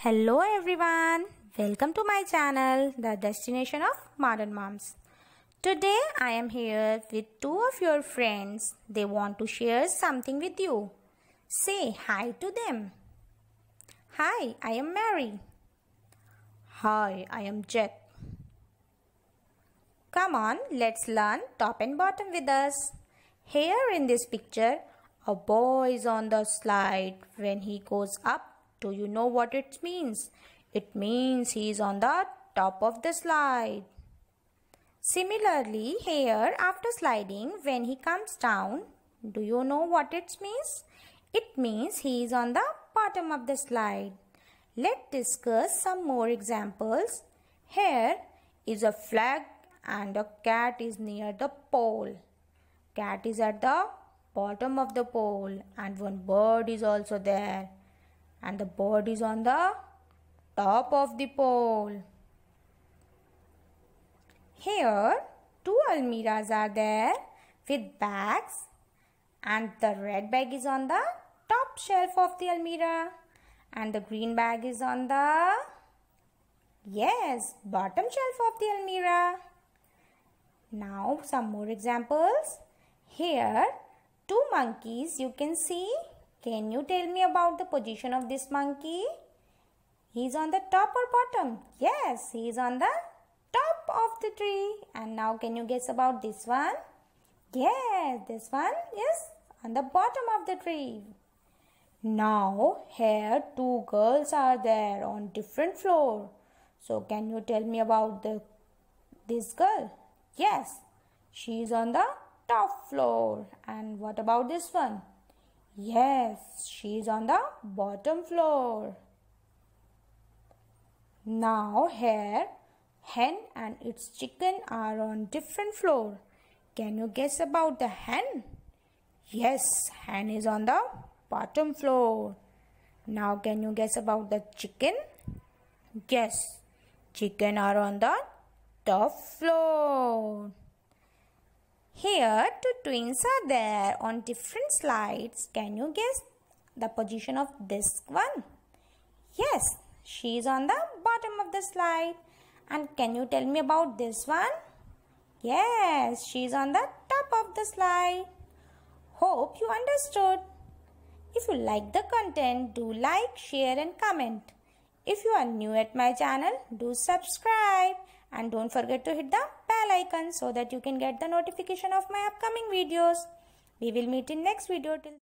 Hello everyone, welcome to my channel, The Destination of Modern Moms. Today I am here with two of your friends. They want to share something with you. Say hi to them. Hi, I am Mary. Hi, I am Jack. Come on, let's learn top and bottom with us. Here in this picture, a boy is on the slide when he goes up do you know what it means? It means he is on the top of the slide. Similarly, here after sliding, when he comes down, do you know what it means? It means he is on the bottom of the slide. Let's discuss some more examples. Here is a flag and a cat is near the pole. Cat is at the bottom of the pole and one bird is also there and the bird is on the top of the pole. Here, two almiras are there with bags and the red bag is on the top shelf of the almirah and the green bag is on the yes bottom shelf of the almirah now some more examples here two monkeys you can see can you tell me about the position of this monkey? He is on the top or bottom? Yes, he is on the top of the tree. And now can you guess about this one? Yes, this one is on the bottom of the tree. Now here two girls are there on different floor. So can you tell me about the this girl? Yes, she is on the top floor. And what about this one? Yes, she is on the bottom floor. Now here, hen and its chicken are on different floor. Can you guess about the hen? Yes, hen is on the bottom floor. Now can you guess about the chicken? Yes, chicken are on the top floor. Here two twins are there on different slides. Can you guess the position of this one? Yes, she is on the bottom of the slide. And can you tell me about this one? Yes, she is on the top of the slide. Hope you understood. If you like the content, do like, share and comment. If you are new at my channel, do subscribe and don't forget to hit the bell icon so that you can get the notification of my upcoming videos. We will meet in next video. Till